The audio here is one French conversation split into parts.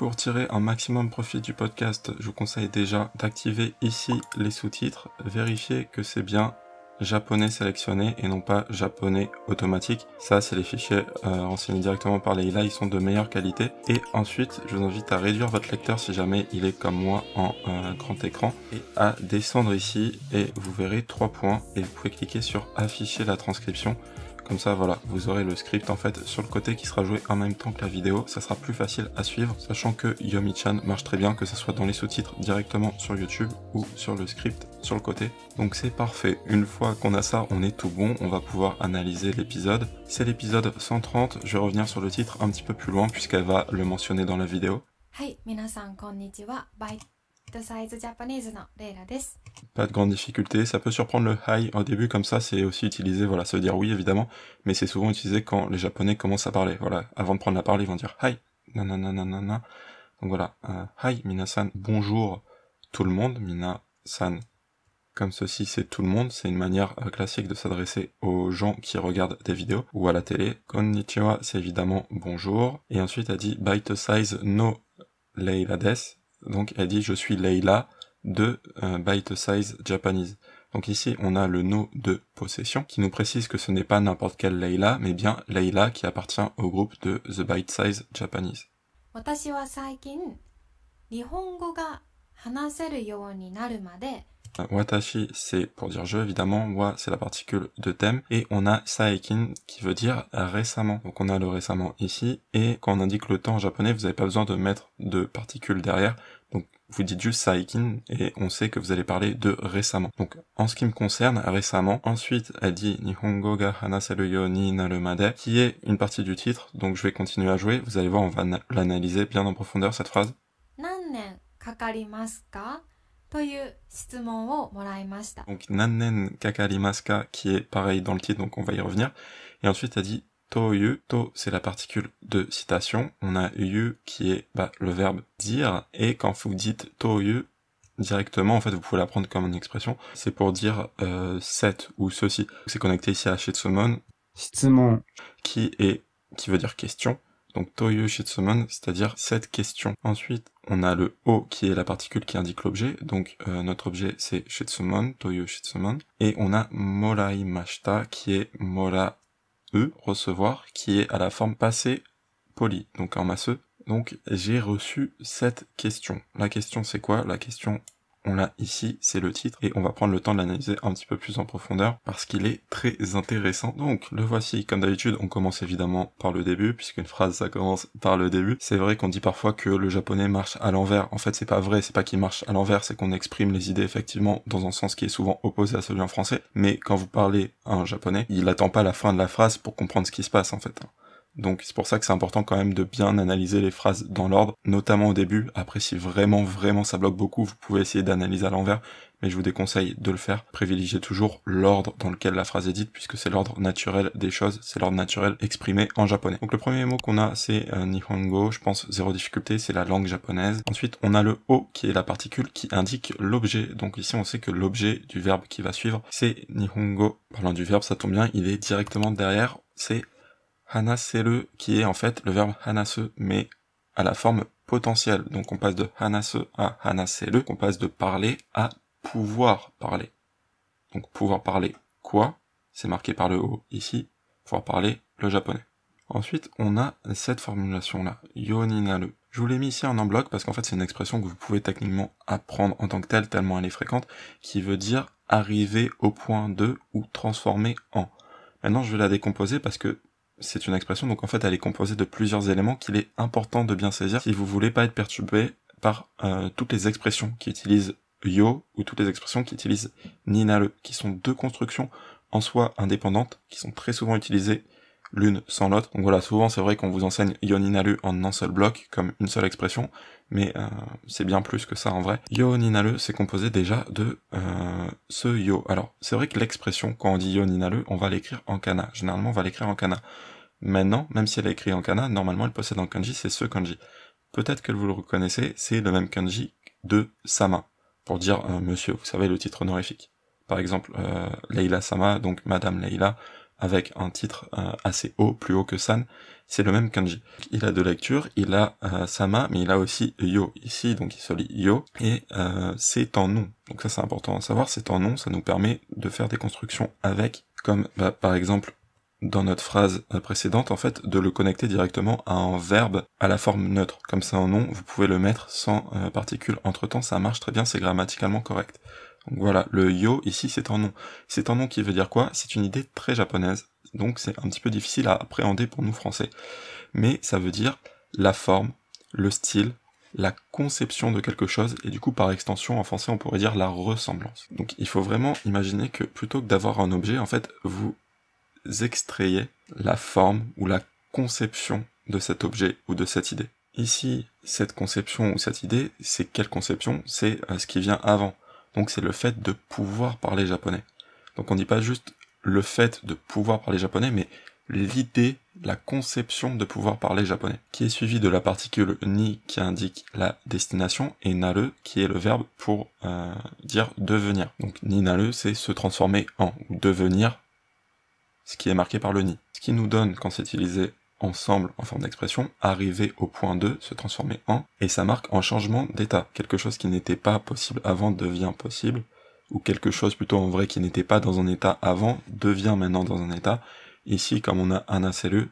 Pour tirer un maximum profit du podcast, je vous conseille déjà d'activer ici les sous-titres, vérifier que c'est bien japonais sélectionné et non pas japonais automatique. Ça, c'est les fichiers renseignés euh, directement par les ILA, ils sont de meilleure qualité. Et ensuite, je vous invite à réduire votre lecteur si jamais il est comme moi en euh, grand écran et à descendre ici et vous verrez trois points et vous pouvez cliquer sur afficher la transcription. Comme ça, voilà, vous aurez le script en fait sur le côté qui sera joué en même temps que la vidéo. Ça sera plus facile à suivre, sachant que Yomi-chan marche très bien, que ce soit dans les sous-titres directement sur YouTube ou sur le script sur le côté. Donc c'est parfait. Une fois qu'on a ça, on est tout bon. On va pouvoir analyser l'épisode. C'est l'épisode 130. Je vais revenir sur le titre un petit peu plus loin puisqu'elle va le mentionner dans la vidéo. Pas Size de grande difficulté, ça peut surprendre le hi au début comme ça, c'est aussi utilisé, voilà, ça veut dire oui évidemment, mais c'est souvent utilisé quand les japonais commencent à parler, voilà, avant de prendre la parole ils vont dire hi, donc voilà, euh, hi minasan, bonjour tout le monde, minasan, comme ceci c'est tout le monde, c'est une manière euh, classique de s'adresser aux gens qui regardent des vidéos ou à la télé. Konnichiwa c'est évidemment bonjour. Et ensuite a dit bite size no des. Donc elle dit je suis Leila de euh, Bite byte size Japanese. Donc ici on a le no de possession qui nous précise que ce n'est pas n'importe quelle Leila mais bien Leila qui appartient au groupe de the byte size Japanese. Euh, Watashi, c'est pour dire je, évidemment. Wa, c'est la particule de thème. Et on a saekin, qui veut dire récemment. Donc on a le récemment ici. Et quand on indique le temps en japonais, vous n'avez pas besoin de mettre de particules derrière. Donc vous dites juste Saikin et on sait que vous allez parler de récemment. Donc en ce qui me concerne, récemment. Ensuite, elle dit Nihongo ga hanaseru yo ni narumade, qui est une partie du titre. Donc je vais continuer à jouer. Vous allez voir, on va l'analyser bien en profondeur cette phrase. Donc nannen qui est pareil dans le titre, donc on va y revenir. Et ensuite, elle dit toyu, to, c'est la particule de citation. On a yu, qui est, bah, le verbe dire. Et quand vous dites toyu, directement, en fait, vous pouvez l'apprendre comme une expression. C'est pour dire, euh, cette ou ceci. C'est connecté ici à shitsumon. Shitsumon. Qui est, qui veut dire question. Donc, toyu shitsumon, c'est-à-dire cette question. Ensuite, on a le O qui est la particule qui indique l'objet, donc euh, notre objet c'est Shitsumon, Toyo Shitsumon. et on a Morai qui est mola E, recevoir, qui est à la forme passée poli donc en masseux. Donc j'ai reçu cette question. La question c'est quoi La question on l'a ici, c'est le titre, et on va prendre le temps de l'analyser un petit peu plus en profondeur parce qu'il est très intéressant. Donc, le voici. Comme d'habitude, on commence évidemment par le début, puisqu'une phrase, ça commence par le début. C'est vrai qu'on dit parfois que le japonais marche à l'envers. En fait, c'est pas vrai, c'est pas qu'il marche à l'envers, c'est qu'on exprime les idées effectivement dans un sens qui est souvent opposé à celui en français. Mais quand vous parlez à un japonais, il attend pas la fin de la phrase pour comprendre ce qui se passe, en fait. Donc c'est pour ça que c'est important quand même de bien analyser les phrases dans l'ordre, notamment au début. Après, si vraiment, vraiment ça bloque beaucoup, vous pouvez essayer d'analyser à l'envers, mais je vous déconseille de le faire. Privilégiez toujours l'ordre dans lequel la phrase est dite, puisque c'est l'ordre naturel des choses, c'est l'ordre naturel exprimé en japonais. Donc le premier mot qu'on a, c'est euh, Nihongo, je pense zéro difficulté, c'est la langue japonaise. Ensuite, on a le O, qui est la particule qui indique l'objet. Donc ici, on sait que l'objet du verbe qui va suivre, c'est Nihongo. Parlant du verbe, ça tombe bien, il est directement derrière c'est hanasele qui est en fait le verbe hanase mais à la forme potentielle. Donc on passe de hanase à hanase-le, qu'on passe de parler à pouvoir parler. Donc pouvoir parler quoi C'est marqué par le haut ici, pouvoir parler le japonais. Ensuite, on a cette formulation-là, yoninale. Je vous l'ai mis ici en en bloc parce qu'en fait c'est une expression que vous pouvez techniquement apprendre en tant que telle, tellement elle est fréquente, qui veut dire arriver au point de ou transformer en. Maintenant je vais la décomposer parce que c'est une expression, donc en fait elle est composée de plusieurs éléments qu'il est important de bien saisir si vous voulez pas être perturbé par euh, toutes les expressions qui utilisent yo ou toutes les expressions qui utilisent ninale, qui sont deux constructions en soi indépendantes, qui sont très souvent utilisées l'une sans l'autre. Donc voilà, souvent c'est vrai qu'on vous enseigne yoninalu en un seul bloc, comme une seule expression, mais euh, c'est bien plus que ça en vrai. Yoninalu, c'est composé déjà de euh, ce yo. Alors, c'est vrai que l'expression, quand on dit yoninalu, on va l'écrire en kana. Généralement, on va l'écrire en kana. Maintenant, même si elle est écrite en kana, normalement elle possède un kanji, c'est ce kanji. Peut-être que vous le reconnaissez, c'est le même kanji de sama, pour dire euh, monsieur, vous savez, le titre honorifique. Par exemple, Leila Sama, donc Madame Leila, avec un titre euh, assez haut, plus haut que San, c'est le même kanji. Il a deux lectures, il a euh, Sama, mais il a aussi Yo ici, donc il se lit Yo, et euh, c'est en nom. Donc ça c'est important à savoir, c'est en nom, ça nous permet de faire des constructions avec, comme bah, par exemple dans notre phrase précédente, en fait, de le connecter directement à un verbe à la forme neutre. Comme ça en nom, vous pouvez le mettre sans particule entre-temps, ça marche très bien, c'est grammaticalement correct. Donc voilà, le yo ici c'est un nom. C'est un nom qui veut dire quoi C'est une idée très japonaise, donc c'est un petit peu difficile à appréhender pour nous français. Mais ça veut dire la forme, le style, la conception de quelque chose, et du coup par extension en français on pourrait dire la ressemblance. Donc il faut vraiment imaginer que plutôt que d'avoir un objet, en fait vous extrayez la forme ou la conception de cet objet ou de cette idée. Ici, cette conception ou cette idée, c'est quelle conception C'est euh, ce qui vient avant. Donc c'est le fait de pouvoir parler japonais. Donc on dit pas juste le fait de pouvoir parler japonais, mais l'idée, la conception de pouvoir parler japonais, qui est suivie de la particule ni qui indique la destination et nale qui est le verbe pour euh, dire devenir. Donc ni nale c'est se transformer en ou devenir, ce qui est marqué par le ni. Ce qui nous donne, quand c'est utilisé ensemble en forme d'expression, arriver au point 2, se transformer en, et ça marque un changement d'état. Quelque chose qui n'était pas possible avant devient possible, ou quelque chose plutôt en vrai qui n'était pas dans un état avant devient maintenant dans un état. Ici, comme on a un le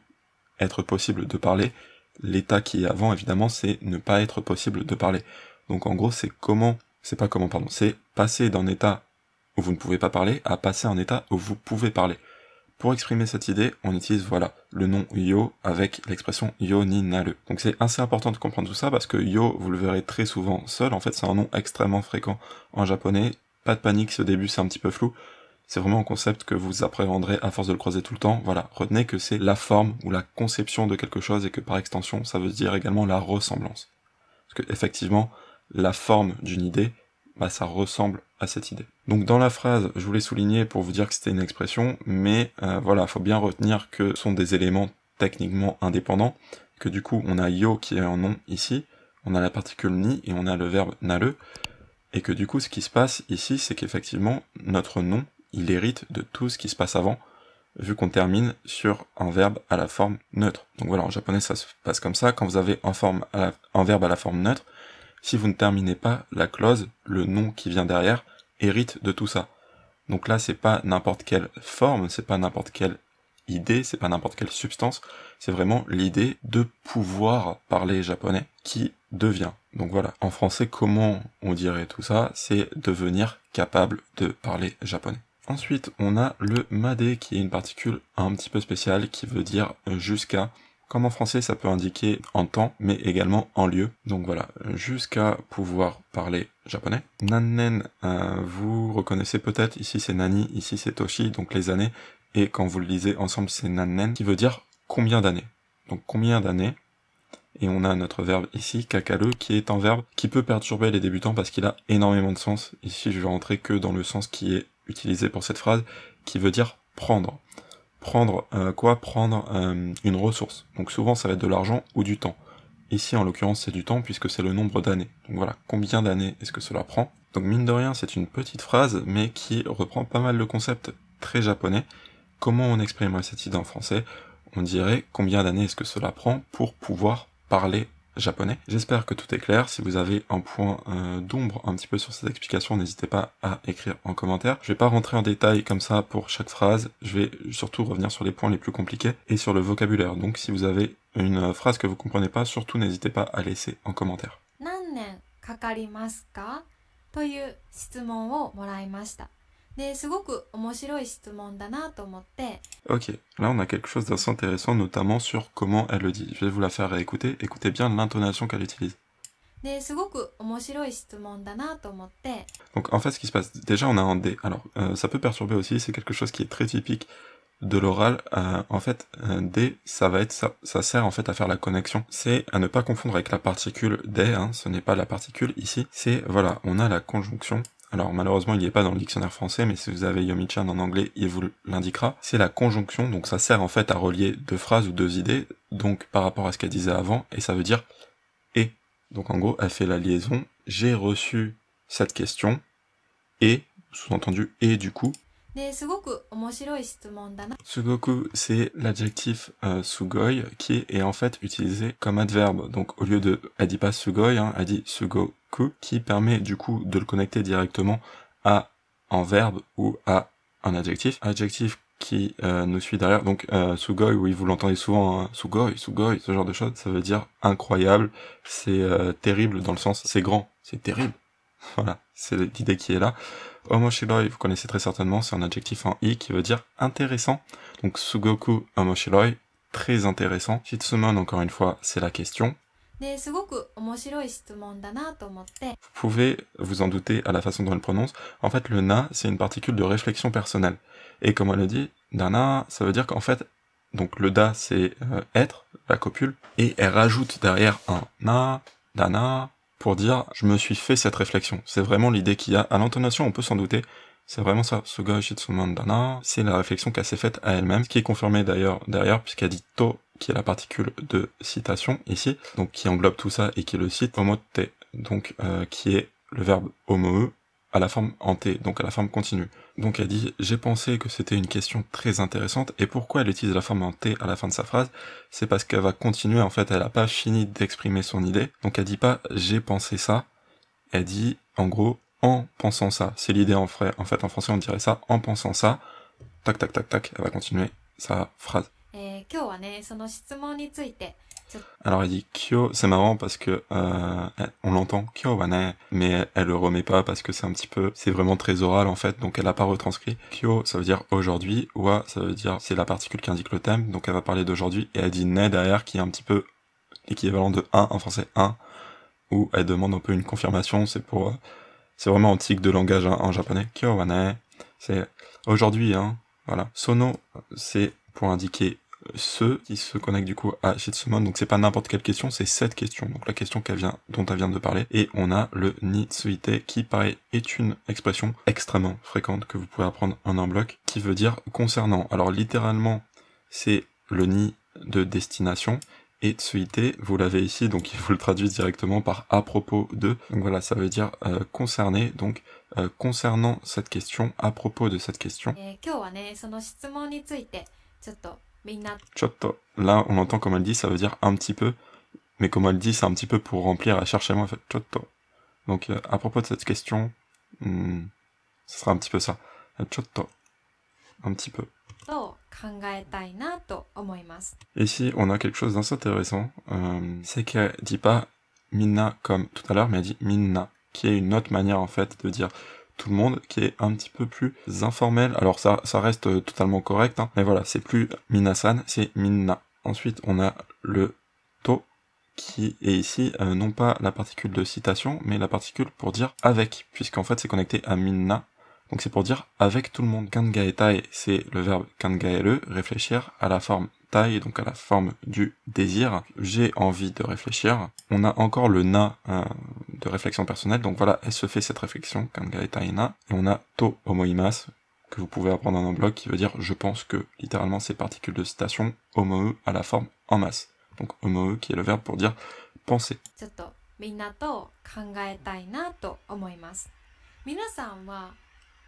être possible de parler, l'état qui est avant, évidemment, c'est ne pas être possible de parler. Donc en gros, c'est comment, c'est pas comment, pardon, c'est passer d'un état où vous ne pouvez pas parler à passer en état où vous pouvez parler. Pour exprimer cette idée, on utilise voilà le nom yo avec l'expression yo ni nale. Donc c'est assez important de comprendre tout ça parce que yo, vous le verrez très souvent seul, en fait c'est un nom extrêmement fréquent en japonais. Pas de panique, ce début c'est un petit peu flou. C'est vraiment un concept que vous appréhendrez à force de le croiser tout le temps. Voilà, retenez que c'est la forme ou la conception de quelque chose et que par extension, ça veut dire également la ressemblance. Parce que effectivement, la forme d'une idée ça ressemble à cette idée. Donc dans la phrase, je voulais souligner pour vous dire que c'était une expression, mais euh, voilà, il faut bien retenir que ce sont des éléments techniquement indépendants, que du coup on a yo qui est un nom ici, on a la particule ni et on a le verbe nale, et que du coup ce qui se passe ici, c'est qu'effectivement notre nom, il hérite de tout ce qui se passe avant, vu qu'on termine sur un verbe à la forme neutre. Donc voilà, en japonais ça se passe comme ça, quand vous avez un verbe à la forme neutre, si vous ne terminez pas la clause, le nom qui vient derrière hérite de tout ça. Donc là, c'est pas n'importe quelle forme, c'est pas n'importe quelle idée, c'est pas n'importe quelle substance, c'est vraiment l'idée de pouvoir parler japonais qui devient. Donc voilà, en français, comment on dirait tout ça C'est devenir capable de parler japonais. Ensuite, on a le made qui est une particule un petit peu spéciale qui veut dire euh, jusqu'à comme en français, ça peut indiquer en temps, mais également en lieu. Donc voilà, jusqu'à pouvoir parler japonais. Nanen, euh, vous reconnaissez peut-être, ici c'est Nani, ici c'est Toshi, donc les années, et quand vous le lisez ensemble, c'est nanen, qui veut dire combien d'années. Donc combien d'années et on a notre verbe ici, kakale, qui est un verbe qui peut perturber les débutants parce qu'il a énormément de sens. Ici, je vais rentrer que dans le sens qui est utilisé pour cette phrase, qui veut dire prendre prendre euh, quoi Prendre euh, une ressource. Donc souvent ça va être de l'argent ou du temps. Ici en l'occurrence c'est du temps puisque c'est le nombre d'années. Donc voilà, combien d'années est-ce que cela prend Donc mine de rien c'est une petite phrase mais qui reprend pas mal le concept très japonais. Comment on exprimerait cette idée en français On dirait combien d'années est-ce que cela prend pour pouvoir parler japonais. J'espère que tout est clair. Si vous avez un point euh, d'ombre un petit peu sur cette explication, n'hésitez pas à écrire en commentaire. Je ne vais pas rentrer en détail comme ça pour chaque phrase. Je vais surtout revenir sur les points les plus compliqués et sur le vocabulaire. Donc si vous avez une phrase que vous comprenez pas, surtout n'hésitez pas à laisser en commentaire. Ok, là on a quelque chose d'assez intéressant, notamment sur comment elle le dit. Je vais vous la faire écouter, écoutez bien l'intonation qu'elle utilise. Donc en fait ce qui se passe, déjà on a un D, alors euh, ça peut perturber aussi, c'est quelque chose qui est très typique de l'oral, euh, en fait, D, ça va être ça, ça sert en fait à faire la connexion. C'est à ne pas confondre avec la particule D. Hein. ce n'est pas la particule ici. C'est voilà, on a la conjonction alors malheureusement il n'est pas dans le dictionnaire français, mais si vous avez Yomichan en anglais, il vous l'indiquera, c'est la conjonction, donc ça sert en fait à relier deux phrases ou deux idées, donc par rapport à ce qu'elle disait avant, et ça veut dire et. Donc en gros, elle fait la liaison, j'ai reçu cette question, et, sous-entendu, et du coup, Sugoku, c'est l'adjectif euh, sugoi qui est en fait utilisé comme adverbe. Donc au lieu de, elle dit pas sugoi, hein, elle dit sugoku, qui permet du coup de le connecter directement à un verbe ou à un adjectif. Adjectif qui euh, nous suit derrière. Donc euh, sugoi, oui, vous l'entendez souvent, hein. sugoi, sugoi, ce genre de choses, ça veut dire incroyable, c'est terrible dans le sens, c'est grand, c'est terrible. Voilà, c'est l'idée qui est là. Omoshiroi, vous connaissez très certainement, c'est un adjectif en i qui veut dire intéressant. Donc sugoku omoshiroi, très intéressant. Shitsumon, encore une fois, c'est la question. Vous pouvez vous en douter à la façon dont elle prononce. En fait, le na, c'est une particule de réflexion personnelle. Et comme on le dit, dana, ça veut dire qu'en fait, donc le da, c'est euh, être, la copule, et elle rajoute derrière un na, dana, pour dire je me suis fait cette réflexion. C'est vraiment l'idée qu'il y a. À l'intonation, on peut s'en douter. C'est vraiment ça. Suga Mandana, c'est la réflexion qu'elle s'est faite à elle-même, ce qui est confirmé d'ailleurs derrière, puisqu'elle dit To, qui est la particule de citation ici, donc qui englobe tout ça et qui le cite, Omote, donc euh, qui est le verbe homoe à la forme en t, donc à la forme continue donc elle dit J'ai pensé que c'était une question très intéressante, et pourquoi elle utilise la forme en T à la fin de sa phrase C'est parce qu'elle va continuer, en fait, elle n'a pas fini d'exprimer son idée, donc elle dit pas J'ai pensé ça, elle dit en gros En pensant ça. C'est l'idée en, frais. en fait, en français on dirait ça, en pensant ça, tac tac tac tac, elle va continuer sa phrase. Alors elle dit Kyo, c'est marrant parce que euh, on l'entend Kyo Wane, mais elle, le remet pas parce que c'est un petit peu, c'est vraiment très oral en fait, donc elle n'a pas retranscrit. Kyo, ça veut dire aujourd'hui, Wa, ça veut dire c'est la particule qui indique le thème, donc elle va parler d'aujourd'hui et elle dit Ne derrière qui est un petit peu l'équivalent de un, en français un, où elle demande un peu une confirmation, c'est pour, euh, c'est vraiment antique de langage hein, en japonais. Kyo Wane, c'est aujourd'hui hein, voilà. Sono, c'est pour indiquer ceux qui se connectent du coup à Shitsumon. Donc c'est pas n'importe quelle question, c'est cette question. Donc la question dont elle vient de parler. Et on a le ni-tsuite qui paraît est une expression extrêmement fréquente que vous pouvez apprendre en un bloc qui veut dire concernant. Alors littéralement c'est le ni de destination et tsuite, vous l'avez ici, donc il faut le traduire directement par à propos de. Donc voilà, ça veut dire euh, concerner, concerné, donc euh, concernant cette question, à propos de cette question. Chotto. Là, on entend comme elle dit, ça veut dire un petit peu. Mais comme elle dit, c'est un petit peu pour remplir, la cherche à moi, fait Chotto. Donc, euh, à propos de cette question, hmm, ce sera un petit peu ça. Euh, Chotto. Un petit peu. Et si on a quelque chose d'intéressant. Euh, c'est qu'elle dit pas Minna comme tout à l'heure, mais elle dit Minna, qui est une autre manière en fait de dire tout le monde, qui est un petit peu plus informel. Alors ça, ça reste euh, totalement correct, hein. mais voilà, c'est plus Minasan, c'est Minna. Ensuite, on a le to qui est ici euh, non pas la particule de citation, mais la particule pour dire avec, puisqu'en fait c'est connecté à minna, donc c'est pour dire avec tout le monde. Kangaetai, c'est le verbe le réfléchir à la forme tai, donc à la forme du désir. J'ai envie de réfléchir. On a encore le na, hein, de réflexion personnelle. Donc voilà, elle se fait cette réflexion, kangaetaina, Et on a to omoimas, que vous pouvez apprendre en un blog, qui veut dire je pense que, littéralement, ces particules de station homo à la forme en masse. Donc homo qui est le verbe pour dire penser.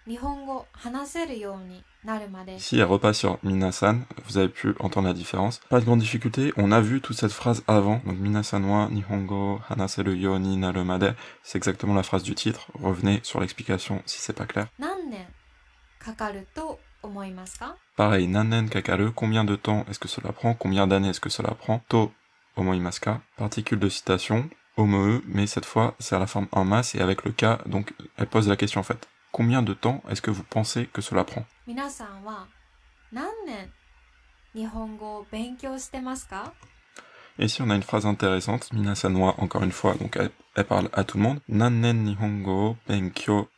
Si, elle repasse sur Minasan, vous avez pu entendre la différence. Pas de grande difficulté, on a vu toute cette phrase avant. Donc Minasan wa Nihongo hanaseru ni c'est exactement la phrase du titre. Revenez sur l'explication si c'est pas clair. Pareil, nannen kakaru, combien de temps est-ce que cela prend Combien d'années est-ce que cela prend To omoimasu Particule de citation, omoe, mais cette fois c'est à la forme en masse et avec le ka, donc elle pose la question en fait. Combien de temps est-ce que vous pensez que cela prend et ici, on a une phrase intéressante. Mina encore une fois, donc elle, parle à tout le monde. Nihongo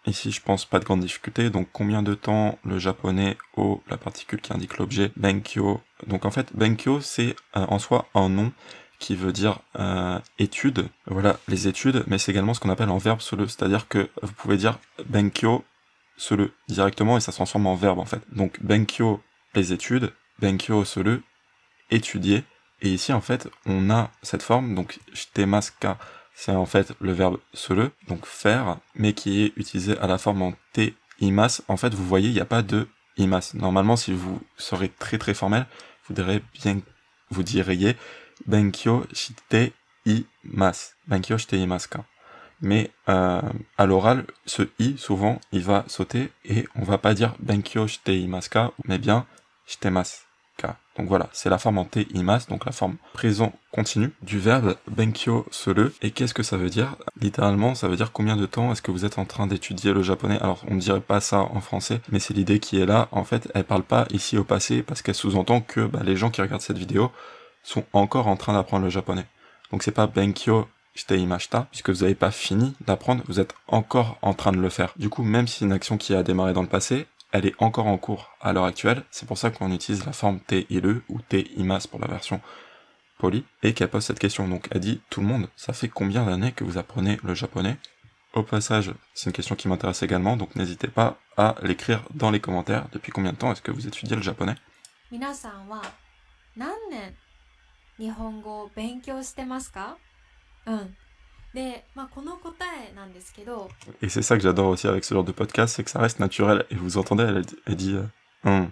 Ici, je pense pas de grande difficulté. Donc, combien de temps le japonais ou la particule qui indique l'objet, Benkyo. Donc, en fait, Benkyo, c'est euh, en soi un nom qui veut dire euh, étude. Voilà, les études, mais c'est également ce qu'on appelle en verbe solo, c'est-à-dire que vous pouvez dire Benkyo solo directement et ça se transforme en verbe en fait. Donc Benkyo, les études, Benkyo solo, étudier. Et ici en fait, on a cette forme, donc shitemaska, c'est en fait le verbe seul donc faire, mais qui est utilisé à la forme en T imas. En fait, vous voyez, il n'y a pas de imas. Normalement, si vous serez très très formel, vous direz bien, vous diriez Benkyo shite Benkyo shite Mais euh, à l'oral, ce i, souvent, il va sauter et on va pas dire Benkyo shite mais bien Donc voilà, c'est la forme en te imas, donc la forme présent continue du verbe benkyo sole. Et qu'est-ce que ça veut dire Littéralement, ça veut dire combien de temps est-ce que vous êtes en train d'étudier le japonais Alors, on ne dirait pas ça en français, mais c'est l'idée qui est là. En fait, elle parle pas ici au passé parce qu'elle sous-entend que bah, les gens qui regardent cette vidéo sont encore en train d'apprendre le japonais. Donc c'est pas Benkyo imashita puisque vous n'avez pas fini d'apprendre, vous êtes encore en train de le faire. Du coup, même si une action qui a démarré dans le passé, elle est encore en cours à l'heure actuelle, c'est pour ça qu'on utilise la forme le ou TIMAS pour la version poli et qu'elle pose cette question. Donc elle dit, tout le monde, ça fait combien d'années que vous apprenez le japonais au passage, c'est une question qui m'intéresse également, donc n'hésitez pas à l'écrire dans les commentaires. Depuis combien de temps est-ce que vous étudiez le japonais et c'est ça que j'adore aussi avec ce genre de podcast, c'est que ça reste naturel. Et vous entendez, elle, dit euh, « un ».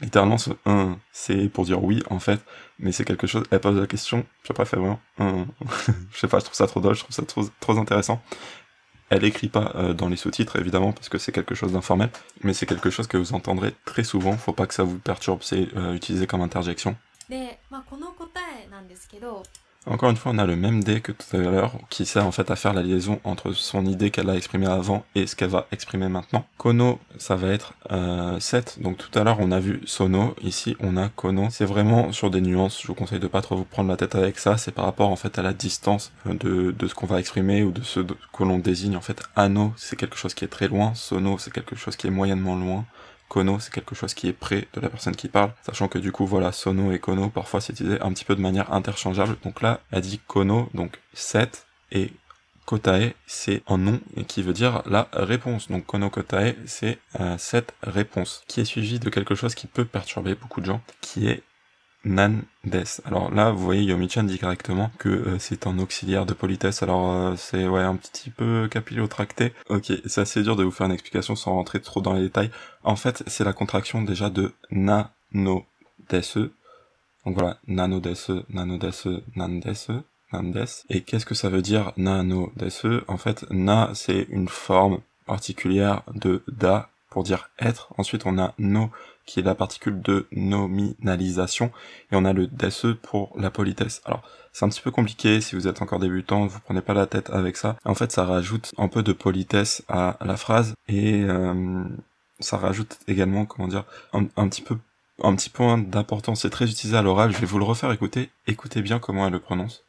Littéralement, ce « un », c'est pour dire oui, en fait. Mais c'est quelque chose, elle pose la question, je' après, fait vraiment « Je sais pas, je trouve ça trop drôle, je trouve ça trop, trop intéressant. Elle écrit pas euh, dans les sous-titres, évidemment, parce que c'est quelque chose d'informel, mais c'est quelque chose que vous entendrez très souvent, faut pas que ça vous perturbe, c'est euh, utilisé comme interjection. Encore une fois, on a le même dé que tout à l'heure, qui sert en fait à faire la liaison entre son idée qu'elle a exprimée avant et ce qu'elle va exprimer maintenant. Kono, ça va être 7, euh, donc tout à l'heure on a vu Sono, ici on a Kono. C'est vraiment sur des nuances, je vous conseille de pas trop vous prendre la tête avec ça, c'est par rapport en fait à la distance euh, de, de ce qu'on va exprimer ou de ce que l'on désigne. En fait, Ano, c'est quelque chose qui est très loin, Sono, c'est quelque chose qui est moyennement loin, kono, c'est quelque chose qui est près de la personne qui parle, sachant que du coup, voilà, sono et kono, parfois c'est utilisé un petit peu de manière interchangeable. Donc là, elle dit kono, donc 7, et kotae, c'est un nom qui veut dire la réponse. Donc kono kotae, c'est euh, cette réponse, qui est suivie de quelque chose qui peut perturber beaucoup de gens, qui est nan des. Alors là, vous voyez, Yomichan dit correctement que euh, c'est un auxiliaire de politesse. Alors euh, c'est ouais un petit peu capillotracté. Ok, c'est assez dur de vous faire une explication sans rentrer trop dans les détails. En fait, c'est la contraction déjà de nano ». Donc voilà, nano nano-desu », nano nano-desu », nano DSE, Et qu'est-ce que ça veut dire nano nano-desu » En fait, na c'est une forme particulière de da pour dire être. Ensuite, on a no qui est la particule de nominalisation et on a le DSE pour la politesse. Alors, c'est un petit peu compliqué si vous êtes encore débutant, vous prenez pas la tête avec ça. En fait, ça rajoute un peu de politesse à la phrase et euh, ça rajoute également, comment dire, un, petit peu un petit point d'importance, c'est très utilisé à l'oral, je vais vous le refaire écouter. Écoutez bien comment elle le prononce.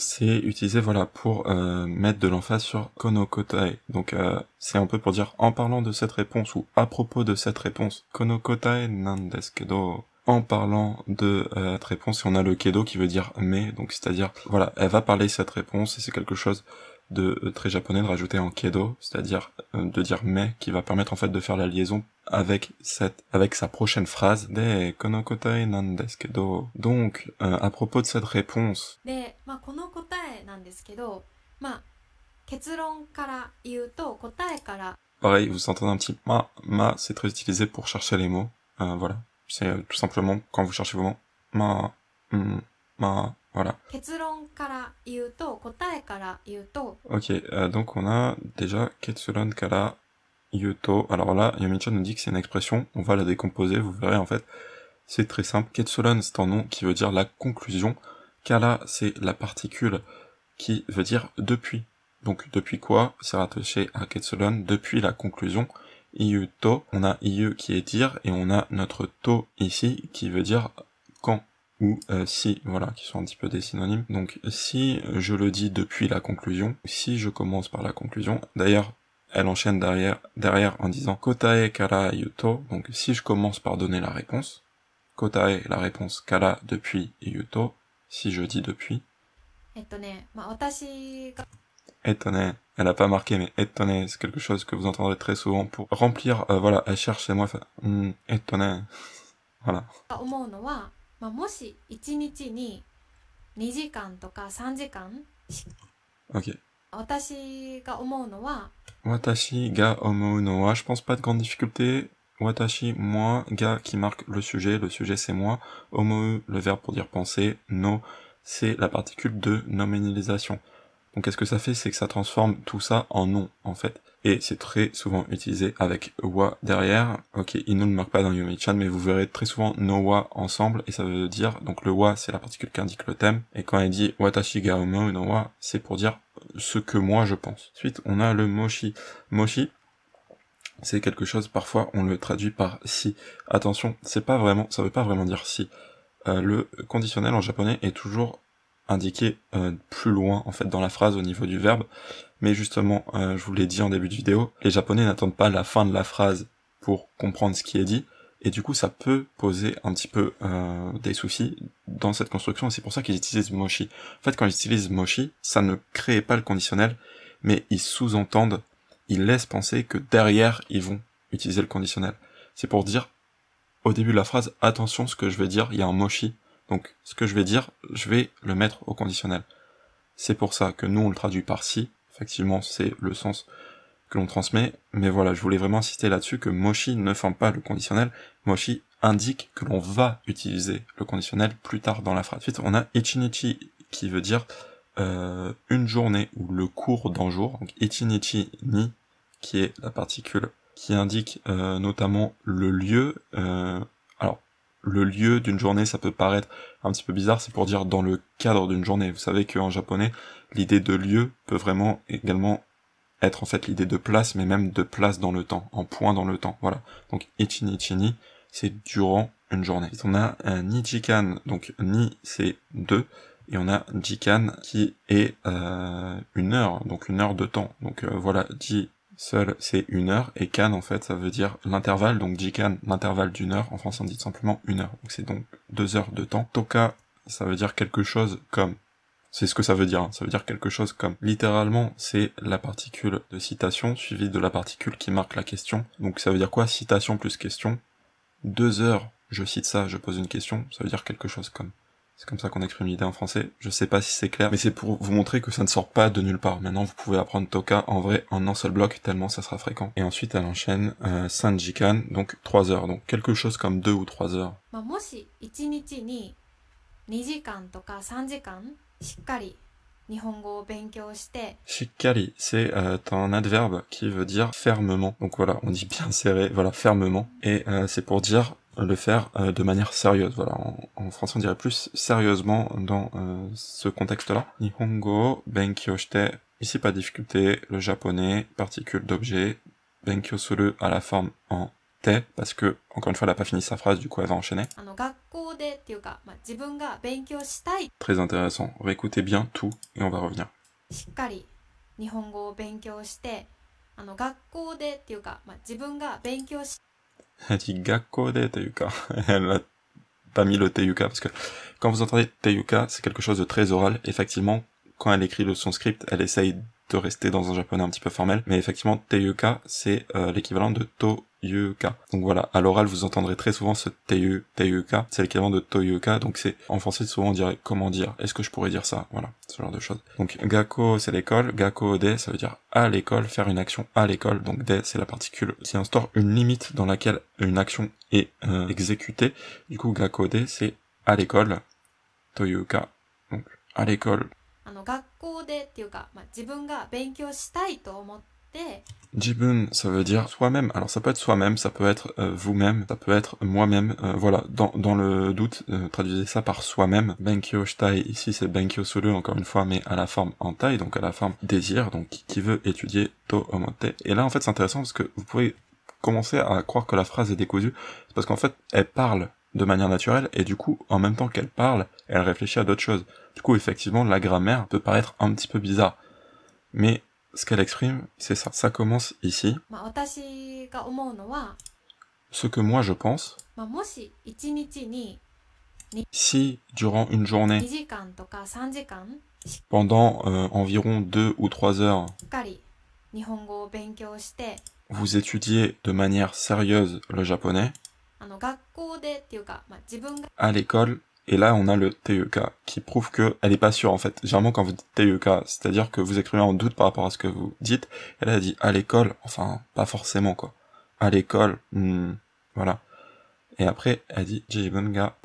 C'est utilisé voilà, pour euh, mettre de l'emphase sur konokotae. Donc euh, c'est un peu pour dire en parlant de cette réponse ou à propos de cette réponse. Konokotae nandeskedo. En parlant de euh, cette réponse, on a le kedo qui veut dire mais, donc c'est-à-dire voilà, elle va parler cette réponse et c'est quelque chose de euh, très japonais de rajouter en kedo, c'est-à-dire euh, de dire mais, qui va permettre en fait de faire la liaison avec cette, avec sa prochaine phrase de konokotae nan desu Donc, euh, à propos de cette réponse. ma nan Pareil, vous entendez un petit ma, ma, c'est très utilisé pour chercher les mots. Euh, voilà. C'est tout simplement quand vous cherchez vos mots. Ma, mm, ma, voilà. Ok, euh, donc on a déjà Ketsuron Kara Yuto. Alors là, Yomincha nous dit que c'est une expression, on va la décomposer, vous verrez en fait, c'est très simple. Ketsuron, c'est un nom qui veut dire la conclusion. Kara, c'est la particule qui veut dire depuis. Donc depuis quoi C'est rattaché à Ketsuron, depuis la conclusion. Yuto, on a Iu qui est dire, et on a notre To ici qui veut dire quand ou euh, si, voilà, qui sont un petit peu des synonymes. Donc si je le dis depuis la conclusion, si je commence par la conclusion, d'ailleurs elle enchaîne derrière, derrière en disant kotae kara yuto, donc si je commence par donner la réponse, kotae la réponse kara depuis yuto, si je dis depuis. Etone, elle a pas marqué, mais étonné, c'est quelque chose que vous entendrez très souvent pour remplir, euh, voilà, elle cherche, chez moi, Étonné. voilà. まあもし1日に2時間とか3 OK je pense pas de grande difficulté Watashi, moi, ga qui marque le sujet, le sujet c'est moi, homo, le verbe pour dire penser, no, c'est la particule de nominalisation. Donc qu'est-ce que ça fait C'est que ça transforme tout ça en nom, en fait et c'est très souvent utilisé avec wa derrière. Ok, il ne le marque pas dans Yumi-chan, mais vous verrez très souvent no wa ensemble, et ça veut dire, donc le wa c'est la particule qui indique le thème, et quand il dit watashi ga no wa, c'est pour dire ce que moi je pense. Ensuite, on a le moshi. Moshi, c'est quelque chose, parfois on le traduit par si. Attention, c'est pas vraiment, ça veut pas vraiment dire si. Euh, le conditionnel en japonais est toujours indiqué euh, plus loin en fait dans la phrase au niveau du verbe. Mais justement, euh, je vous l'ai dit en début de vidéo, les Japonais n'attendent pas la fin de la phrase pour comprendre ce qui est dit, et du coup ça peut poser un petit peu euh, des soucis dans cette construction, c'est pour ça qu'ils utilisent moshi. En fait, quand ils utilisent moshi, ça ne crée pas le conditionnel, mais ils sous-entendent, ils laissent penser que derrière ils vont utiliser le conditionnel. C'est pour dire au début de la phrase, attention ce que je veux dire, il y a un moshi donc, ce que je vais dire, je vais le mettre au conditionnel. C'est pour ça que nous, on le traduit par si. Effectivement, c'est le sens que l'on transmet. Mais voilà, je voulais vraiment insister là-dessus que Moshi ne forme pas le conditionnel. Moshi indique que l'on va utiliser le conditionnel plus tard dans la phrase. Ensuite, on a ichinichi qui veut dire euh, une journée ou le cours d'un jour. Donc ichinichi ni qui est la particule qui indique euh, notamment le lieu, euh, le lieu d'une journée, ça peut paraître un petit peu bizarre, c'est pour dire dans le cadre d'une journée. Vous savez qu'en japonais, l'idée de lieu peut vraiment également être en fait l'idée de place, mais même de place dans le temps, en point dans le temps. Voilà. Donc ichi ni, c'est durant une journée. On a un nijikan, donc ni c'est deux, et on a jikan qui est euh, une heure, donc une heure de temps. Donc euh, voilà, ji Seul, c'est une heure, et can, en fait, ça veut dire l'intervalle, donc j'can l'intervalle d'une heure, en français on dit simplement une heure, donc c'est donc deux heures de temps. Toka, ça veut dire quelque chose comme, c'est ce que ça veut dire, hein, ça veut dire quelque chose comme. Littéralement, c'est la particule de citation suivie de la particule qui marque la question, donc ça veut dire quoi Citation plus question. Deux heures, je cite ça, je pose une question, ça veut dire quelque chose comme. C'est comme ça qu'on exprime l'idée en français. Je sais pas si c'est clair, mais c'est pour vous montrer que ça ne sort pas de nulle part. Maintenant, vous pouvez apprendre Toka en vrai en un seul bloc, tellement ça sera fréquent. Et ensuite, elle enchaîne euh, Sanjikan, donc 3 heures. Donc quelque chose comme 2 ou 3 heures. SHIKARI, c'est euh, un adverbe qui veut dire fermement. Donc voilà, on dit bien serré, voilà, fermement. Et euh, c'est pour dire le faire euh, de manière sérieuse. Voilà, en, français on dirait plus sérieusement dans euh, ce contexte-là. Nihongo benkyo shite, ici pas de difficulté, le japonais, particule d'objet, benkyo suru à la forme en te, parce que, encore une fois, elle n'a pas fini sa phrase, du coup elle va enchaîner. Très intéressant, réécoutez bien tout et on va revenir. Elle dit Elle n'a pas mis le teyuka parce que quand vous entendez teyuka, c'est quelque chose de très oral. Effectivement, quand elle écrit le, son script, elle essaye de rester dans un japonais un petit peu formel. Mais effectivement, teyuka, c'est euh, l'équivalent de to donc voilà, à l'oral, vous entendrez très souvent ce Teyu, TUEK, c'est l'équivalent de Toyuka. donc c'est, en français, souvent on dirait comment dire, est-ce que je pourrais dire ça? Voilà, ce genre de choses. Donc, Gako, c'est l'école, Gako de, ça veut dire à l'école, faire une action à l'école, donc de, c'est la particule qui store, une limite dans laquelle une action est euh, exécutée. Du coup, Gako de, c'est à l'école, Toyuka, donc à l'école. Jibun, ça veut dire soi-même. Alors ça peut être soi-même, ça peut être euh, vous-même, ça peut être moi-même. Euh, voilà, dans, le doute, euh, traduisez ça par soi-même. Benkyo Shitai, ici c'est Benkyo suru encore une fois, mais à la forme en taille, donc à la forme désir, donc qui veut étudier To Omote. Et là en fait c'est intéressant parce que vous pouvez commencer à croire que la phrase est décousue, parce qu'en fait elle parle de manière naturelle, et du coup, en même temps qu'elle parle, elle réfléchit à d'autres choses. Du coup, effectivement, la grammaire peut paraître un petit peu bizarre. Mais ce qu'elle exprime, c'est ça. Ça commence ici. Ce que moi je pense, si durant une journée, pendant euh, environ deux ou trois heures, vous étudiez de manière sérieuse le japonais, à l'école, et là, on a le TEK qui prouve que elle n'est pas sûre en fait. Généralement, quand vous dites TEK, c'est-à-dire que vous écrivez en doute par rapport à ce que vous dites. Elle a dit à l'école, enfin pas forcément quoi. À l'école, hmm, voilà. Et après, elle dit jibunga.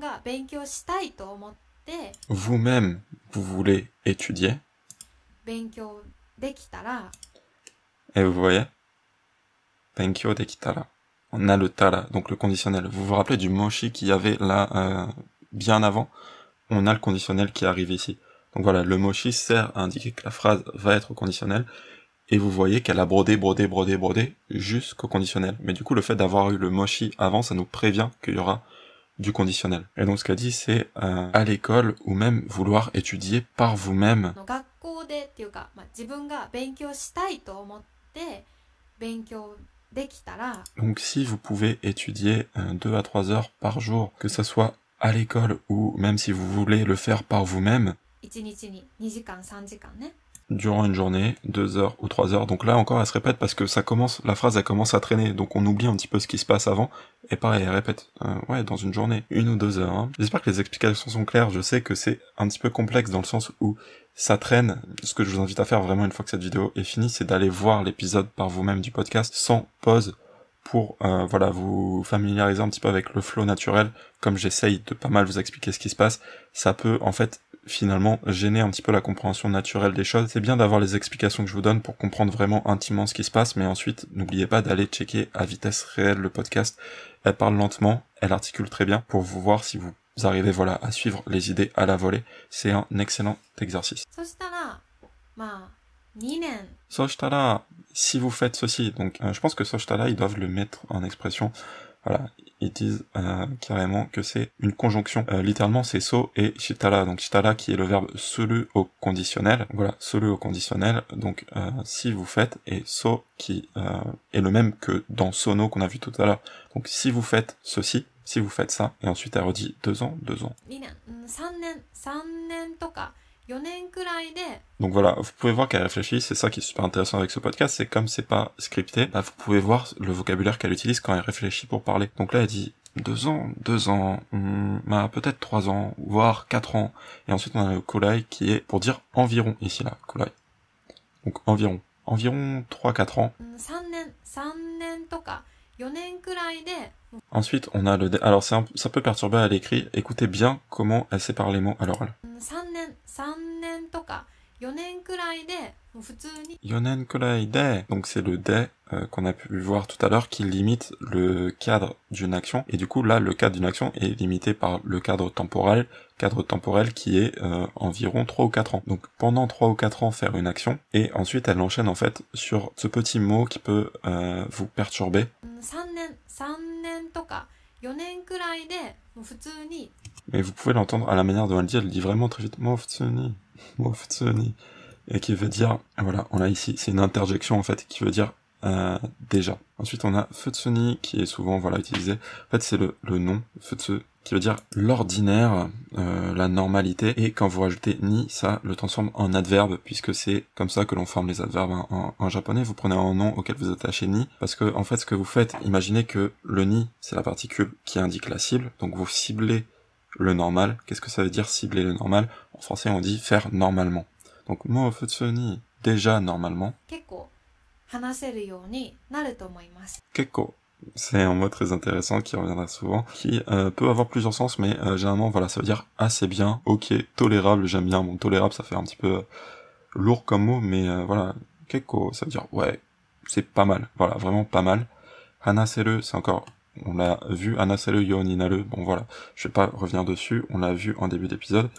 Vous-même, vous voulez étudier. Et vous voyez, benkyo dekitara. On a le tara, donc le conditionnel. Vous vous rappelez du Moshi qui avait la... Euh, bien avant, on a le conditionnel qui arrive ici. Donc voilà, le mochi sert à indiquer que la phrase va être au conditionnel, et vous voyez qu'elle a brodé, brodé, brodé, brodé, jusqu'au conditionnel. Mais du coup, le fait d'avoir eu le mochi avant, ça nous prévient qu'il y aura du conditionnel. Et donc ce qu'elle dit, c'est euh, à l'école ou même vouloir étudier par vous-même. Donc si vous pouvez étudier 2 euh, à 3 heures par jour, que ce soit à l'école ou même si vous voulez le faire par vous-même, hein. durant une journée, deux heures ou trois heures. Donc là encore, elle se répète parce que ça commence, la phrase elle commence à traîner, donc on oublie un petit peu ce qui se passe avant. Et pareil, elle répète, euh, ouais, dans une journée, une ou deux heures. Hein. J'espère que les explications sont claires. Je sais que c'est un petit peu complexe dans le sens où ça traîne. Ce que je vous invite à faire vraiment une fois que cette vidéo est finie, c'est d'aller voir l'épisode par vous-même du podcast sans pause pour euh, voilà vous familiariser un petit peu avec le flow naturel, comme j'essaye de pas mal vous expliquer ce qui se passe, ça peut en fait finalement gêner un petit peu la compréhension naturelle des choses. C'est bien d'avoir les explications que je vous donne pour comprendre vraiment intimement ce qui se passe, mais ensuite n'oubliez pas d'aller checker à vitesse réelle le podcast. Elle parle lentement, elle articule très bien pour vous voir si vous arrivez voilà à suivre les idées à la volée. C'est un excellent exercice si vous faites ceci. Donc euh, je pense que so chitala ils doivent le mettre en expression. Voilà, ils disent euh, carrément que c'est une conjonction. Euh, littéralement, c'est so et shitala. Donc shitala qui est le verbe solu au conditionnel. Voilà, solu au conditionnel. Donc si vous faites et so qui est le même que dans sono qu'on a vu tout à l'heure. Donc si vous faites ceci, si vous faites ça, et ensuite elle redit deux ans, deux ans. Mm, donc voilà, vous pouvez voir qu'elle réfléchit, c'est ça qui est super intéressant avec ce podcast, c'est comme c'est pas scripté, bah, vous pouvez voir le vocabulaire qu'elle utilise quand elle réfléchit pour parler. Donc là, elle dit deux ans, deux ans, hmm, bah, peut-être trois ans, voire quatre ans. Et ensuite, on a le qui est pour dire environ, ici là, kolai. Donc environ. Environ 3 quatre ans. Hmm, Ensuite, on a le... dé... Alors, un... ça peut perturber à l'écrit. Écoutez bien comment elle sépare les mots à l'oral. Euh, 4年くらいでもう普通に4 Donc c'est le dé euh, qu'on a pu voir tout à l'heure qui limite le cadre d'une action. Et du coup, là, le cadre d'une action est limité par le cadre temporel, cadre temporel qui est euh, environ 3 ou 4 ans. Donc pendant 3 ou 4 ans, faire une action. Et ensuite, elle enchaîne en fait sur ce petit mot qui peut euh, vous perturber. 3 ans, 3 ans 4年くらいで mais vous pouvez l'entendre à la manière dont elle dit, elle dit vraiment très vite Mofutsuni, et qui veut dire, voilà, on a ici, c'est une interjection en fait, qui veut dire euh, déjà. Ensuite on a Futsuni qui est souvent voilà utilisé, en fait c'est le, le nom, Futsuni qui veut dire l'ordinaire, euh, la normalité, et quand vous rajoutez ni, ça le transforme en adverbe, puisque c'est comme ça que l'on forme les adverbes en, japonais, vous prenez un nom auquel vous attachez ni, parce que en fait ce que vous faites, imaginez que le ni, c'est la particule qui indique la cible, donc vous ciblez le normal, qu'est-ce que ça veut dire cibler le normal En français on dit faire normalement. Donc moi au ni, déjà normalement. Keko, c'est un mot très intéressant qui reviendra souvent, qui euh, peut avoir plusieurs sens, mais euh, généralement voilà, ça veut dire assez bien, ok, tolérable, j'aime bien, bon tolérable ça fait un petit peu euh, lourd comme mot, mais voilà, keko, ça veut dire ouais, c'est pas mal, voilà, vraiment pas mal. Hanasele, c'est encore, on l'a vu, Hanasele, Yoninale, bon voilà, je vais pas revenir dessus, on l'a vu en début d'épisode.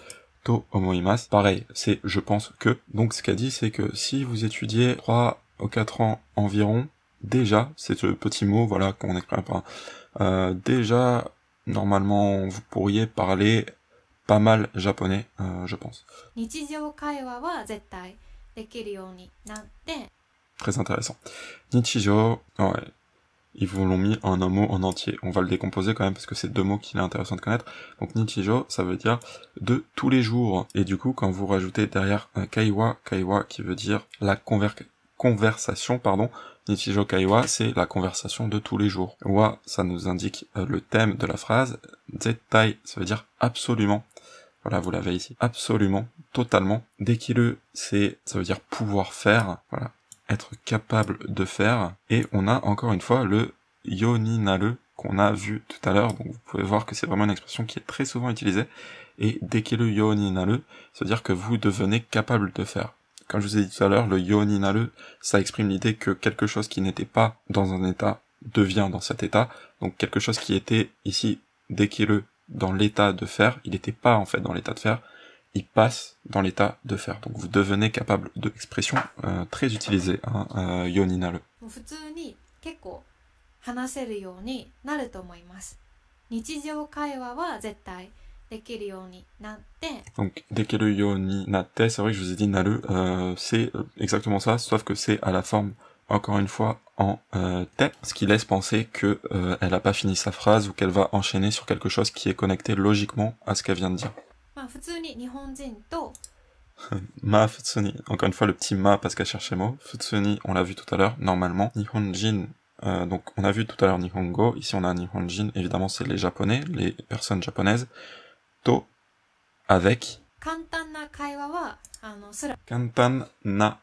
To omoimas, pareil, c'est je pense que. Donc ce qu'a dit, c'est que si vous étudiez 3 ou 4 ans environ, déjà, c'est ce petit mot, voilà, qu'on n'exprime pas. Euh, déjà, normalement, vous pourriez parler pas mal japonais, euh, je pense. Très intéressant. Nichijo, ouais. Ils vous l'ont mis en un mot en entier. On va le décomposer quand même parce que c'est deux mots qu'il est intéressant de connaître. Donc Nichijo, ça veut dire de tous les jours. Et du coup, quand vous rajoutez derrière un euh, kaiwa, kaiwa qui veut dire la conversation, pardon, Nichijo Kaiwa, c'est la conversation de tous les jours. Wa, ça nous indique euh, le thème de la phrase. Zettai, ça veut dire absolument. Voilà, vous l'avez ici. Absolument, totalement. Dekiru, c'est, ça veut dire pouvoir faire. Voilà, être capable de faire. Et on a encore une fois le yoninale qu'on a vu tout à l'heure. Donc vous pouvez voir que c'est vraiment une expression qui est très souvent utilisée. Et dekiru yoninale, ça veut dire que vous devenez capable de faire comme je vous ai dit tout à l'heure, le yoninale, ça exprime l'idée que quelque chose qui n'était pas dans un état devient dans cet état. Donc quelque chose qui était ici dès qu'il est dans l'état de faire, il n'était pas en fait dans l'état de faire, il passe dans l'état de faire. Donc vous devenez capable de euh, très utilisée, hein, euh, yo c'est vrai que je vous ai dit naru, euh, c'est euh, exactement ça, sauf que c'est à la forme, encore une fois, en euh, te, ce qui laisse penser que elle n'a pas fini sa phrase ou qu'elle va enchaîner sur quelque chose qui est connecté logiquement à ce qu'elle vient de dire. ma futsuni, encore une fois le petit ma parce qu'elle cherchait mot. Futsuni, on l'a vu tout à l'heure, normalement. Nihonjin, euh, donc on a vu tout à l'heure Nihongo, ici on a Nihonjin, évidemment c'est les japonais, les personnes japonaises avec. na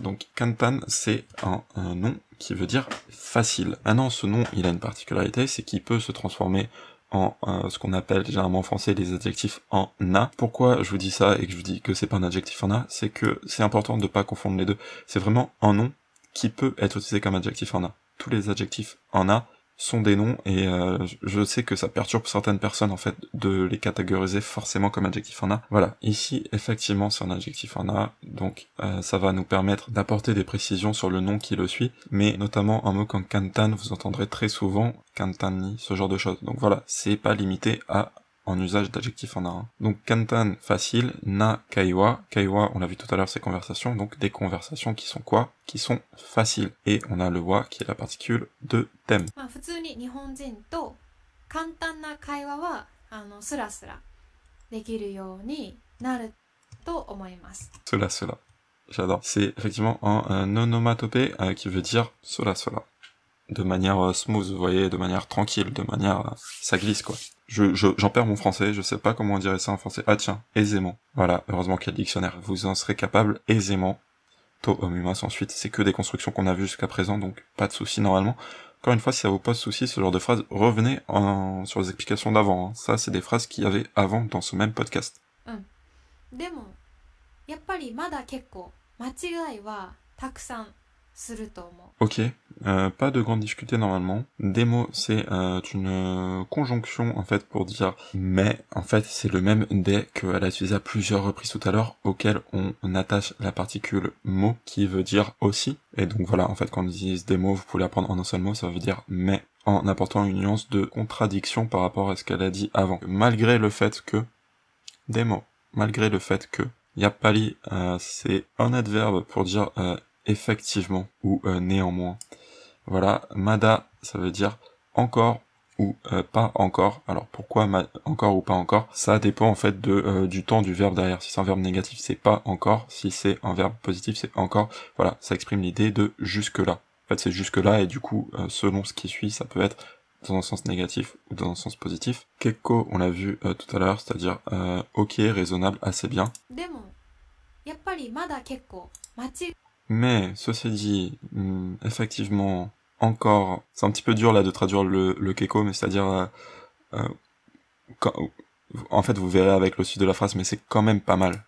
Donc kantan, c'est un, nom qui veut dire facile. Maintenant, ah ce nom, il a une particularité, c'est qu'il peut se transformer en euh, ce qu'on appelle généralement en français les adjectifs en na. Pourquoi je vous dis ça et que je vous dis que c'est pas un adjectif en a », c'est que c'est important de pas confondre les deux. C'est vraiment un nom qui peut être utilisé comme adjectif en a. Tous les adjectifs en a sont des noms et euh, je sais que ça perturbe certaines personnes en fait de les catégoriser forcément comme adjectif en A. Voilà, ici effectivement c'est un adjectif en A, donc euh, ça va nous permettre d'apporter des précisions sur le nom qui le suit, mais notamment un mot comme cantan, vous entendrez très souvent, Cantani, ce genre de choses. Donc voilà, c'est pas limité à en usage d'adjectifs en arabe. Donc kantan, facile, na, kaiwa. Kaiwa, on l'a vu tout à l'heure, c'est conversation, donc des conversations qui sont quoi Qui sont faciles. Et on a le wa qui est la particule de thème. Cela, cela. J'adore. C'est effectivement un onomatopée euh, qui veut dire cela, cela. De manière euh, smooth, vous voyez, de manière tranquille, de manière... Euh, ça glisse, quoi je, j'en perds mon français, je sais pas comment on dirait ça en français. Ah tiens, aisément. Voilà, heureusement qu'il y a le dictionnaire, vous en serez capable aisément. To homme ensuite, c'est que des constructions qu'on a vues jusqu'à présent, donc pas de souci normalement. Encore une fois, si ça vous pose souci, ce genre de phrase, revenez sur les explications d'avant. Hein. Ça, c'est des phrases qu'il y avait avant dans ce même podcast. Ok, euh, pas de grande difficulté normalement. mots, c'est euh, une euh, conjonction en fait pour dire mais. En fait, c'est le même des qu'elle a utilisé à plusieurs reprises tout à l'heure, auquel on attache la particule mot qui veut dire aussi. Et donc voilà, en fait, quand on utilise des mots, vous pouvez apprendre en un seul mot, ça veut dire mais en apportant une nuance de contradiction par rapport à ce qu'elle a dit avant. Malgré le fait que des mots, malgré le fait que Yapali, euh, c'est un adverbe pour dire euh, effectivement ou euh, néanmoins. Voilà, Mada, ça veut dire encore ou euh, pas encore. Alors pourquoi encore ou pas encore Ça dépend en fait de, euh, du temps du verbe derrière. Si c'est un verbe négatif, c'est pas encore. Si c'est un verbe positif, c'est encore. Voilà, ça exprime l'idée de jusque-là. En fait, c'est jusque-là et du coup, selon ce qui suit, ça peut être dans un sens négatif ou dans un sens positif. Kekko, on l'a vu tout à l'heure, c'est-à-dire ok, raisonnable, assez bien. Mais, ceci dit, hmm, effectivement, encore, c'est un petit peu dur là de traduire le, le keko, mais c'est-à-dire, euh, euh, en fait, vous verrez avec le suite de la phrase, mais c'est quand même pas mal.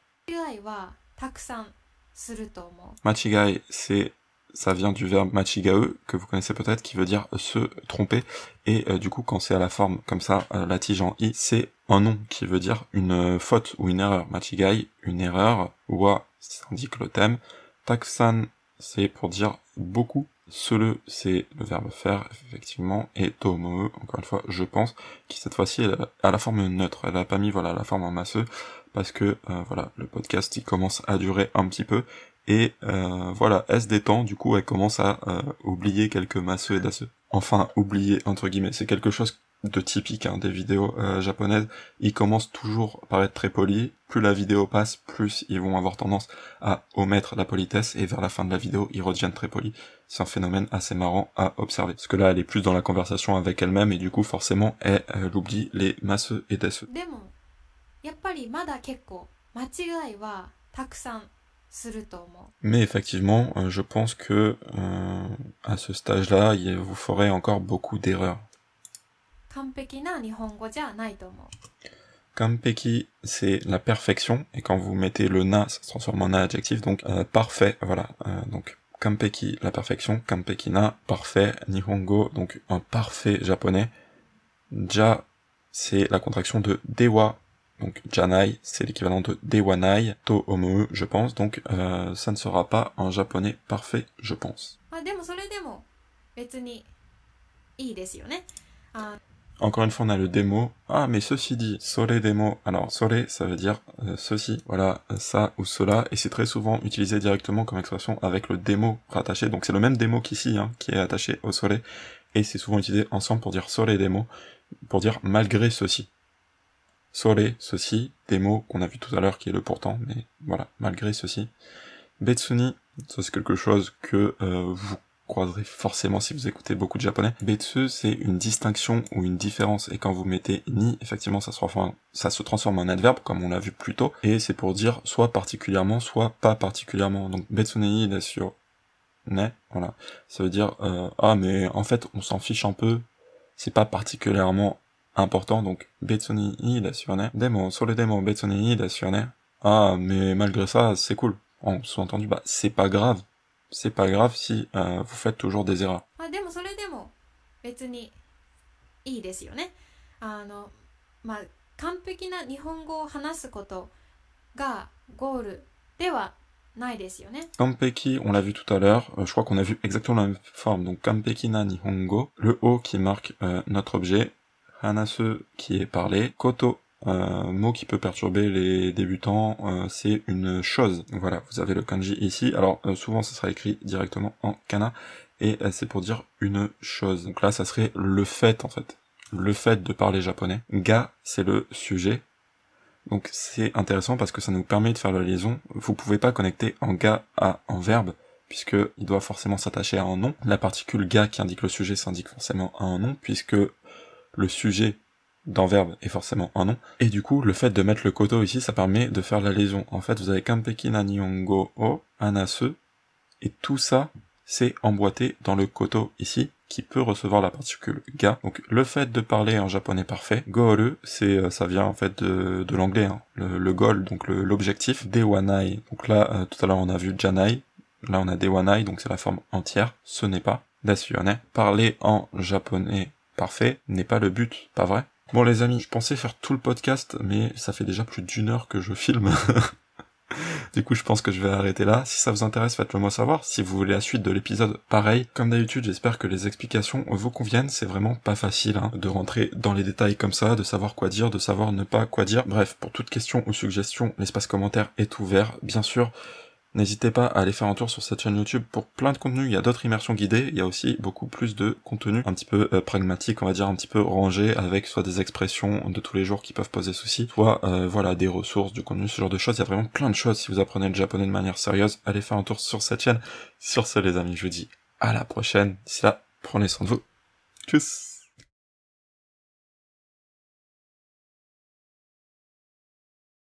Machigai, c'est, ça vient du verbe machigae, que vous connaissez peut-être, qui veut dire se tromper. Et euh, du coup, quand c'est à la forme comme ça, la tige en i, c'est un nom qui veut dire une faute ou une erreur. Machigai, une erreur. Wa, ça indique le thème. Taxan, c'est pour dire beaucoup. Sele, c'est le verbe faire, effectivement, et tomoe, encore une fois, je pense, qui cette fois-ci elle a la forme neutre, elle a pas mis voilà la forme en masseux, parce que euh, voilà, le podcast il commence à durer un petit peu, et euh, voilà, elle se détend, du coup elle commence à euh, oublier quelques masseux et d'asseux. Enfin, oublier entre guillemets, c'est quelque chose de typique hein, des vidéos euh, japonaises, ils commencent toujours par être très polis. Plus la vidéo passe, plus ils vont avoir tendance à omettre la politesse et vers la fin de la vidéo, ils redeviennent très polis. C'est un phénomène assez marrant à observer. Parce que là, elle est plus dans la conversation avec elle-même et du coup, forcément, elle, oublie les masseux et desseux. Mais effectivement, euh, je pense que euh, à ce stage-là, vous ferez encore beaucoup d'erreurs. Kampeki, c'est la perfection, et quand vous mettez le na, ça se transforme en adjectif, donc euh, parfait, voilà. Euh, donc Kampeki, la perfection, Kampeki na, parfait, Nihongo, donc un parfait japonais. Ja, c'est la contraction de dewa, donc janai, c'est l'équivalent de dewanai, to omou, je pense, donc euh, ça ne sera pas un japonais parfait, je pense. Ah, encore une fois, on a le démo. Ah, mais ceci dit, sole démo. Alors, soleil, ça veut dire euh, ceci, voilà, euh, ça ou cela. Et c'est très souvent utilisé directement comme expression avec le démo rattaché. Donc, c'est le même démo qu'ici, hein, qui est attaché au soleil. Et c'est souvent utilisé ensemble pour dire soleil démo, pour dire malgré ceci. Sole, ceci, démo qu'on a vu tout à l'heure qui est le pourtant, mais voilà, malgré ceci. Betsuni, ça c'est quelque chose que euh, vous croiserez forcément si vous écoutez beaucoup de japonais. Betsu, c'est une distinction ou une différence. Et quand vous mettez ni, effectivement, ça se transforme, ça se transforme en adverbe, comme on l'a vu plus tôt. Et c'est pour dire soit particulièrement, soit pas particulièrement. Donc, betsunei sur Ne, voilà. Ça veut dire, euh, ah, mais en fait, on s'en fiche un peu. C'est pas particulièrement important. Donc, betsunei sur ne. Demo, sole demo betsunei desyo ne. Ah, mais malgré ça, c'est cool. En sous-entendu, bah, c'est pas grave c'est pas grave si euh, vous faites toujours des erreurs. Ah, on l'a vu tout à l'heure, euh, je crois qu'on a vu exactement la même forme. Donc Kanpeki na le O qui marque euh, notre objet, Hanasu qui est parlé, Koto euh, mot qui peut perturber les débutants, euh, c'est une chose. Voilà, vous avez le kanji ici. Alors euh, souvent ce sera écrit directement en kana, et euh, c'est pour dire une chose. Donc là ça serait le fait en fait. Le fait de parler japonais. Ga, c'est le sujet. Donc c'est intéressant parce que ça nous permet de faire la liaison. Vous pouvez pas connecter en ga à un verbe, puisque il doit forcément s'attacher à un nom. La particule ga qui indique le sujet s'indique forcément à un nom, puisque le sujet dans verbe et forcément un nom. Et du coup, le fait de mettre le koto ici, ça permet de faire la liaison En fait, vous avez Kanpeki na Nihongo o anasu, et tout ça, c'est emboîté dans le koto ici, qui peut recevoir la particule ga. Donc le fait de parler en japonais parfait, goru, c'est euh, ça vient en fait de, de l'anglais, hein. le, goal, donc l'objectif, dewanai. Donc là, euh, tout à l'heure on a vu janai, là on a dewanai, donc c'est la forme entière, ce n'est pas dasuane. Parler en japonais parfait n'est pas le but, pas vrai Bon les amis, je pensais faire tout le podcast, mais ça fait déjà plus d'une heure que je filme. du coup, je pense que je vais arrêter là. Si ça vous intéresse, faites-le moi savoir. Si vous voulez la suite de l'épisode, pareil. Comme d'habitude, j'espère que les explications vous conviennent. C'est vraiment pas facile hein, de rentrer dans les détails comme ça, de savoir quoi dire, de savoir ne pas quoi dire. Bref, pour toute question ou suggestion, l'espace commentaire est ouvert, bien sûr. N'hésitez pas à aller faire un tour sur cette chaîne YouTube pour plein de contenus. Il y a d'autres immersions guidées, il y a aussi beaucoup plus de contenus un petit peu euh, pragmatique, on va dire un petit peu rangé, avec soit des expressions de tous les jours qui peuvent poser souci, soit euh, voilà des ressources, du contenu, ce genre de choses. Il y a vraiment plein de choses. Si vous apprenez le japonais de manière sérieuse, allez faire un tour sur cette chaîne. Sur ce, les amis, je vous dis à la prochaine. D'ici là, prenez soin de vous. Tchuss